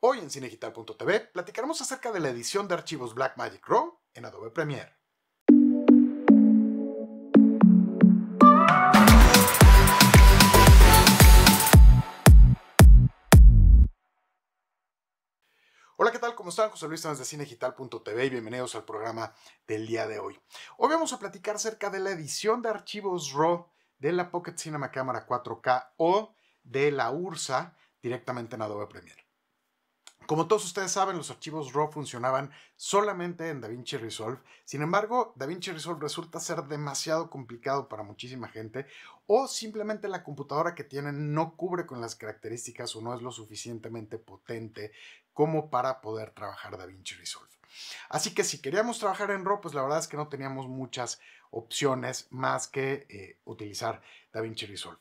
Hoy en cinegital.tv platicaremos acerca de la edición de archivos Blackmagic RAW en Adobe Premiere. Hola, ¿qué tal? ¿Cómo están? José Luis Sánchez de Cinegital.tv y bienvenidos al programa del día de hoy. Hoy vamos a platicar acerca de la edición de archivos RAW de la Pocket Cinema Camera 4K o de la URSA directamente en Adobe Premiere. Como todos ustedes saben, los archivos RAW funcionaban solamente en DaVinci Resolve. Sin embargo, DaVinci Resolve resulta ser demasiado complicado para muchísima gente o simplemente la computadora que tienen no cubre con las características o no es lo suficientemente potente como para poder trabajar DaVinci Resolve. Así que si queríamos trabajar en RAW, pues la verdad es que no teníamos muchas opciones más que eh, utilizar DaVinci Resolve.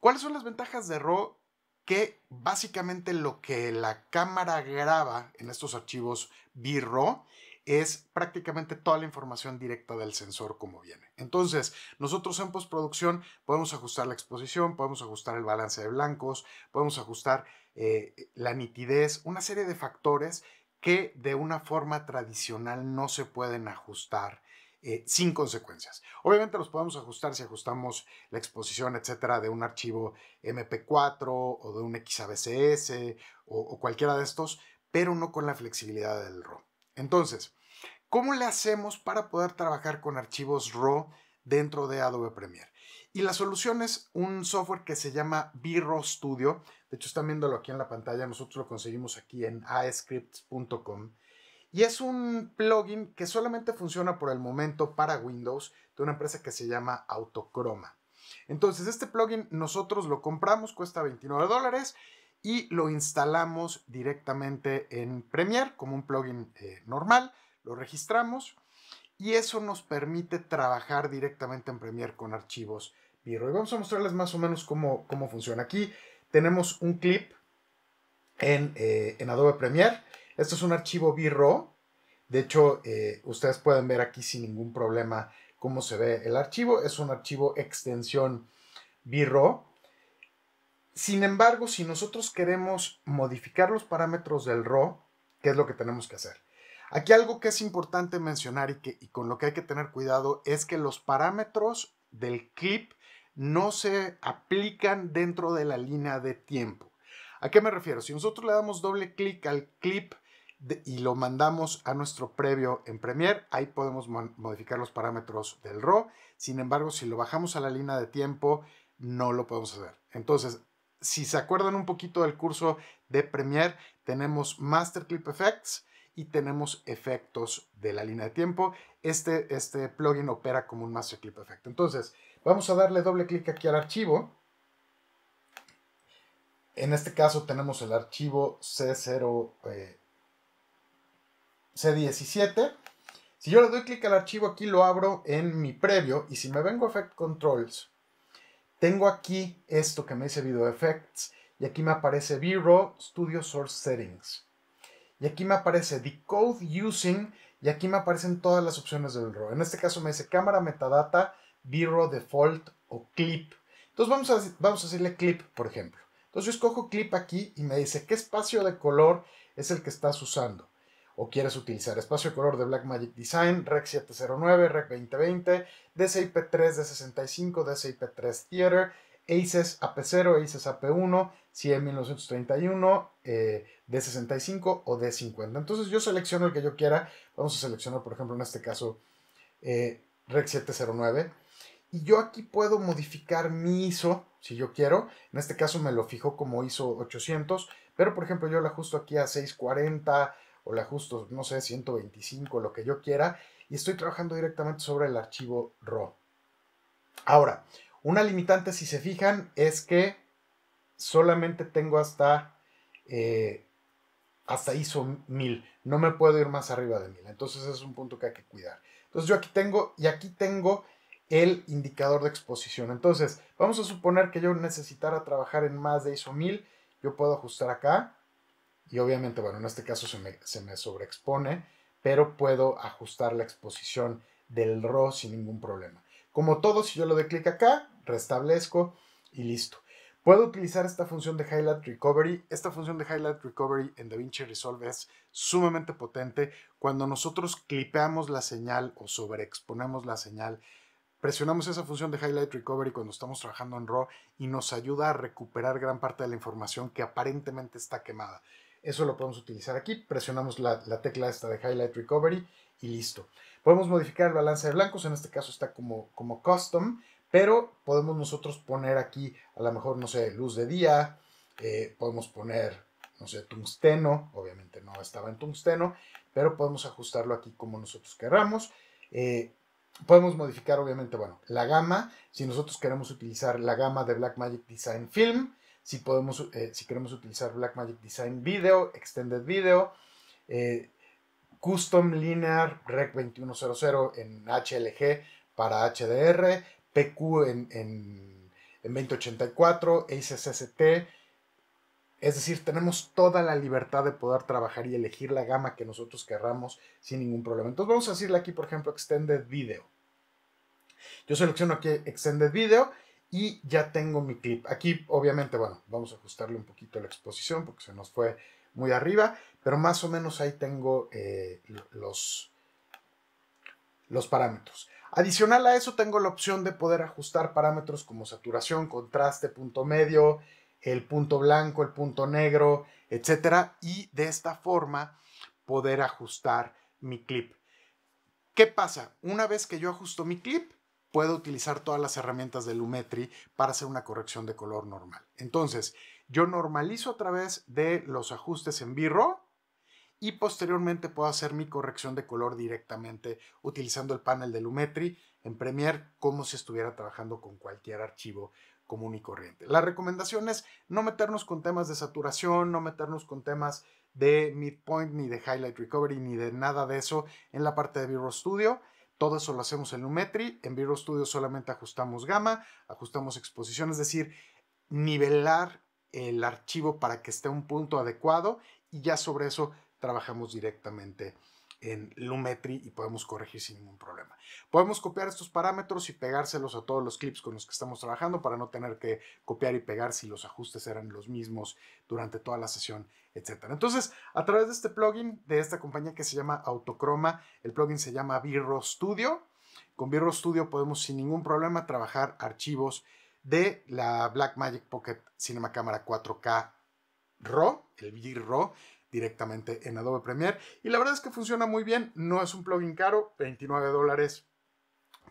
¿Cuáles son las ventajas de RAW? que básicamente lo que la cámara graba en estos archivos birro es prácticamente toda la información directa del sensor como viene. Entonces, nosotros en postproducción podemos ajustar la exposición, podemos ajustar el balance de blancos, podemos ajustar eh, la nitidez, una serie de factores que de una forma tradicional no se pueden ajustar eh, sin consecuencias. Obviamente los podemos ajustar si ajustamos la exposición, etcétera, de un archivo MP4 o de un XABCS o, o cualquiera de estos, pero no con la flexibilidad del RAW. Entonces, ¿cómo le hacemos para poder trabajar con archivos RAW dentro de Adobe Premiere? Y la solución es un software que se llama VRAW Studio. De hecho, están viéndolo aquí en la pantalla. Nosotros lo conseguimos aquí en ascripts.com. Y es un plugin que solamente funciona por el momento para Windows de una empresa que se llama Autocroma. Entonces, este plugin nosotros lo compramos, cuesta 29 dólares y lo instalamos directamente en Premiere como un plugin eh, normal, lo registramos y eso nos permite trabajar directamente en Premiere con archivos b Y Vamos a mostrarles más o menos cómo, funciona. Aquí tenemos un clip eh, en, Adobe Premiere. Esto es un archivo b de hecho, eh, ustedes pueden ver aquí sin ningún problema cómo se ve el archivo. Es un archivo extensión V-Raw. Sin embargo, si nosotros queremos modificar los parámetros del RAW, ¿qué es lo que tenemos que hacer? Aquí algo que es importante mencionar y, que, y con lo que hay que tener cuidado es que los parámetros del clip no se aplican dentro de la línea de tiempo. ¿A qué me refiero? Si nosotros le damos doble clic al clip y lo mandamos a nuestro previo en Premiere, ahí podemos modificar los parámetros del RAW. Sin embargo, si lo bajamos a la línea de tiempo, no lo podemos hacer. Entonces, si se acuerdan un poquito del curso de Premiere, tenemos Master Clip Effects y tenemos efectos de la línea de tiempo. Este, este plugin opera como un Master Clip Effect. Entonces, vamos a darle doble clic aquí al archivo. En este caso tenemos el archivo C0, C17. Si yo le doy clic al archivo aquí, lo abro en mi previo y si me vengo a Effect Controls, tengo aquí esto que me dice Video Effects y aquí me aparece v Studio Source Settings. Y aquí me aparece Decode Using y aquí me aparecen todas las opciones del RAW. En este caso me dice cámara, metadata, v Default o Clip. Entonces vamos a, vamos a decirle Clip, por ejemplo. Entonces yo escojo Clip aquí y me dice qué espacio de color es el que estás usando o quieres utilizar. Espacio de color de Blackmagic Design, Rec 709, Rec 2020, dci 3 D65, 3 Theater, ACES AP0, ACES AP1, CIE 1931, D65 o D50. Entonces yo selecciono el que yo quiera. Vamos a seleccionar, por ejemplo, en este caso, eh, Rec 709. Y yo aquí puedo modificar mi ISO si yo quiero. En este caso me lo fijo como ISO 800. Pero, por ejemplo, yo lo ajusto aquí a 640, o le ajusto, no sé, 125, lo que yo quiera, y estoy trabajando directamente sobre el archivo RAW. Ahora, una limitante, si se fijan, es que solamente tengo hasta, eh, hasta ISO 1000, no me puedo ir más arriba de 1000, entonces es un punto que hay que cuidar. Entonces yo aquí tengo, y aquí tengo el indicador de exposición. Entonces, vamos a suponer que yo necesitara trabajar en más de ISO 1000, yo puedo ajustar acá, y obviamente, bueno, en este caso se me, se sobreexpone, pero puedo ajustar la exposición del RAW sin ningún problema. Como todo, si yo lo doy clic acá, restablezco y listo. Puedo utilizar esta función de Highlight Recovery. Esta función de Highlight Recovery en DaVinci Resolve es sumamente potente. Cuando nosotros clipeamos la señal o sobreexponemos la señal, presionamos esa función de Highlight Recovery cuando estamos trabajando en RAW y nos ayuda a recuperar gran parte de la información que aparentemente está quemada. Eso lo podemos utilizar aquí. Presionamos la, tecla esta de Highlight Recovery y listo. Podemos modificar el balance de blancos, en este caso está como, custom, pero podemos nosotros poner aquí, a lo mejor, no sé, luz de día, eh, podemos poner, no sé, tungsteno, obviamente no estaba en tungsteno, pero podemos ajustarlo aquí como nosotros querramos. Eh, podemos modificar, obviamente, bueno, la gama, si nosotros queremos utilizar la gama de Blackmagic Design Film, si, podemos, eh, si queremos utilizar Blackmagic Design Video, Extended Video, eh, Custom Linear Rec 2100 en HLG para HDR, PQ en, en 2084, ACSST. Es decir, tenemos toda la libertad de poder trabajar y elegir la gama que nosotros querramos sin ningún problema. Entonces vamos a decirle aquí, por ejemplo, Extended Video. Yo selecciono aquí Extended Video y ya tengo mi clip. Aquí, obviamente, bueno, vamos a ajustarle un poquito la exposición porque se nos fue muy arriba. Pero más o menos ahí tengo eh, los, los parámetros. Adicional a eso tengo la opción de poder ajustar parámetros como saturación, contraste, punto medio, el punto blanco, el punto negro, etcétera, y de esta forma poder ajustar mi clip. ¿Qué pasa? Una vez que yo ajusto mi clip, puedo utilizar todas las herramientas de Lumetri para hacer una corrección de color normal. Entonces, yo normalizo a través de los ajustes en birro y posteriormente puedo hacer mi corrección de color directamente utilizando el panel de Lumetri en Premiere como si estuviera trabajando con cualquier archivo común y corriente. La recomendación es no meternos con temas de saturación, no meternos con temas de midpoint, ni de highlight recovery, ni de nada de eso en la parte de Virro Studio. Todo eso lo hacemos en Lumetri, en Vero Studio solamente ajustamos gama, ajustamos exposición, es decir, nivelar el archivo para que esté un punto adecuado y ya sobre eso trabajamos directamente en Lumetri y podemos corregir sin ningún problema. Podemos copiar estos parámetros y pegárselos a todos los clips con los que estamos trabajando para no tener que copiar y pegar si los ajustes eran los mismos durante toda la sesión, etc. Entonces, a través de este plugin de esta compañía que se llama Autocroma, el plugin se llama Virro Studio. Con Virro Studio podemos sin ningún problema trabajar archivos de la Blackmagic Pocket Cinema Camera 4K RAW, el VG RAW, directamente en Adobe Premiere. Y la verdad es que funciona muy bien, no es un plugin caro, 29 dólares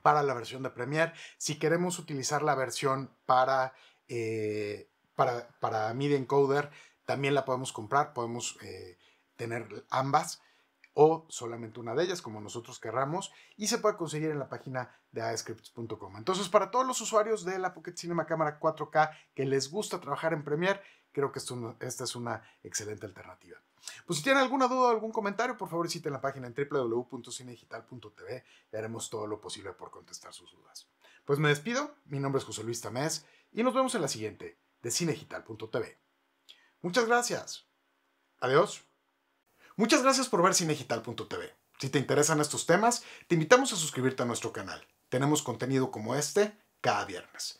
para la versión de Premiere. Si queremos utilizar la versión para, eh, MIDI Encoder, también la podemos comprar, podemos eh, tener ambas o solamente una de ellas, como nosotros querramos, y se puede conseguir en la página de ascripts.com. Entonces, para todos los usuarios de la Pocket Cinema Cámara 4K que les gusta trabajar en Premiere, creo que esta es una excelente alternativa. Pues si tienen alguna duda o algún comentario, por favor visiten la página en www.cinedigital.tv y haremos todo lo posible por contestar sus dudas. Pues me despido, mi nombre es José Luis Tamés y nos vemos en la siguiente de cinegital.tv. Muchas gracias. Adiós. Muchas gracias por ver cinegital.tv. Si te interesan estos temas, te invitamos a suscribirte a nuestro canal. Tenemos contenido como este cada viernes.